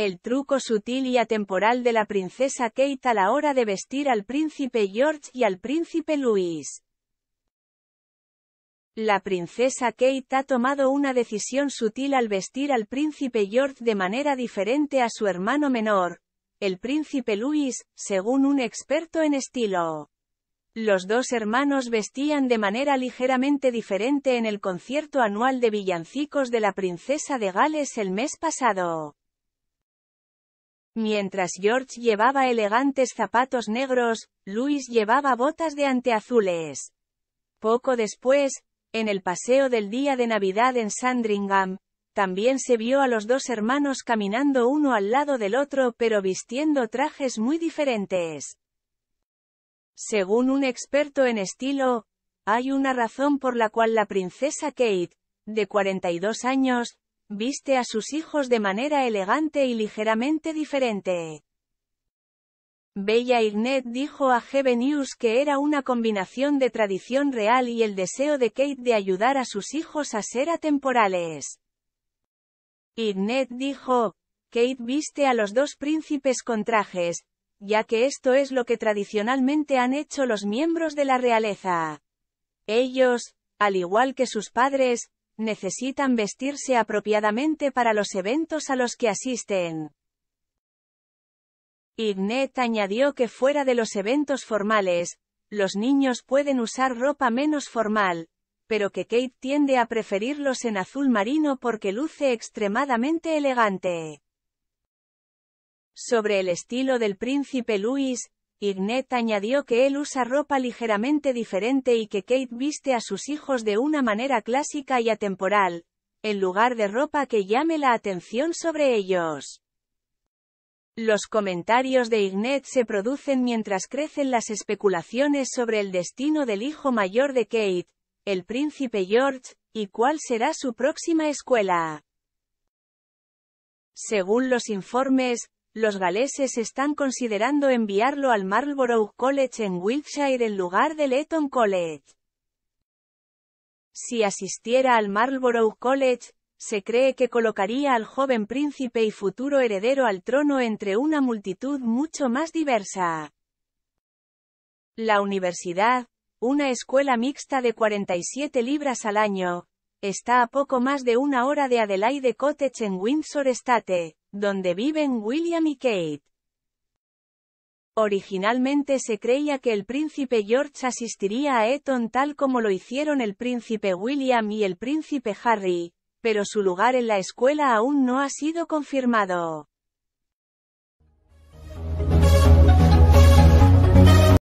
El truco sutil y atemporal de la princesa Kate a la hora de vestir al príncipe George y al príncipe Luis. La princesa Kate ha tomado una decisión sutil al vestir al príncipe George de manera diferente a su hermano menor, el príncipe Luis, según un experto en estilo. Los dos hermanos vestían de manera ligeramente diferente en el concierto anual de villancicos de la princesa de Gales el mes pasado. Mientras George llevaba elegantes zapatos negros, Louis llevaba botas de anteazules. Poco después, en el paseo del día de Navidad en Sandringham, también se vio a los dos hermanos caminando uno al lado del otro pero vistiendo trajes muy diferentes. Según un experto en estilo, hay una razón por la cual la princesa Kate, de 42 años, Viste a sus hijos de manera elegante y ligeramente diferente. Bella Ignet dijo a Heaven News que era una combinación de tradición real y el deseo de Kate de ayudar a sus hijos a ser atemporales. Ignet dijo, Kate viste a los dos príncipes con trajes, ya que esto es lo que tradicionalmente han hecho los miembros de la realeza. Ellos, al igual que sus padres, necesitan vestirse apropiadamente para los eventos a los que asisten. Ignet añadió que fuera de los eventos formales, los niños pueden usar ropa menos formal, pero que Kate tiende a preferirlos en azul marino porque luce extremadamente elegante. Sobre el estilo del príncipe Louis, Ignet añadió que él usa ropa ligeramente diferente y que Kate viste a sus hijos de una manera clásica y atemporal, en lugar de ropa que llame la atención sobre ellos. Los comentarios de Ignet se producen mientras crecen las especulaciones sobre el destino del hijo mayor de Kate, el príncipe George, y cuál será su próxima escuela. Según los informes, los galeses están considerando enviarlo al Marlborough College en Wiltshire en lugar del Eton College. Si asistiera al Marlborough College, se cree que colocaría al joven príncipe y futuro heredero al trono entre una multitud mucho más diversa. La universidad, una escuela mixta de 47 libras al año, está a poco más de una hora de Adelaide Cottage en Windsor Estate, donde viven William y Kate. Originalmente se creía que el príncipe George asistiría a Eton tal como lo hicieron el príncipe William y el príncipe Harry, pero su lugar en la escuela aún no ha sido confirmado.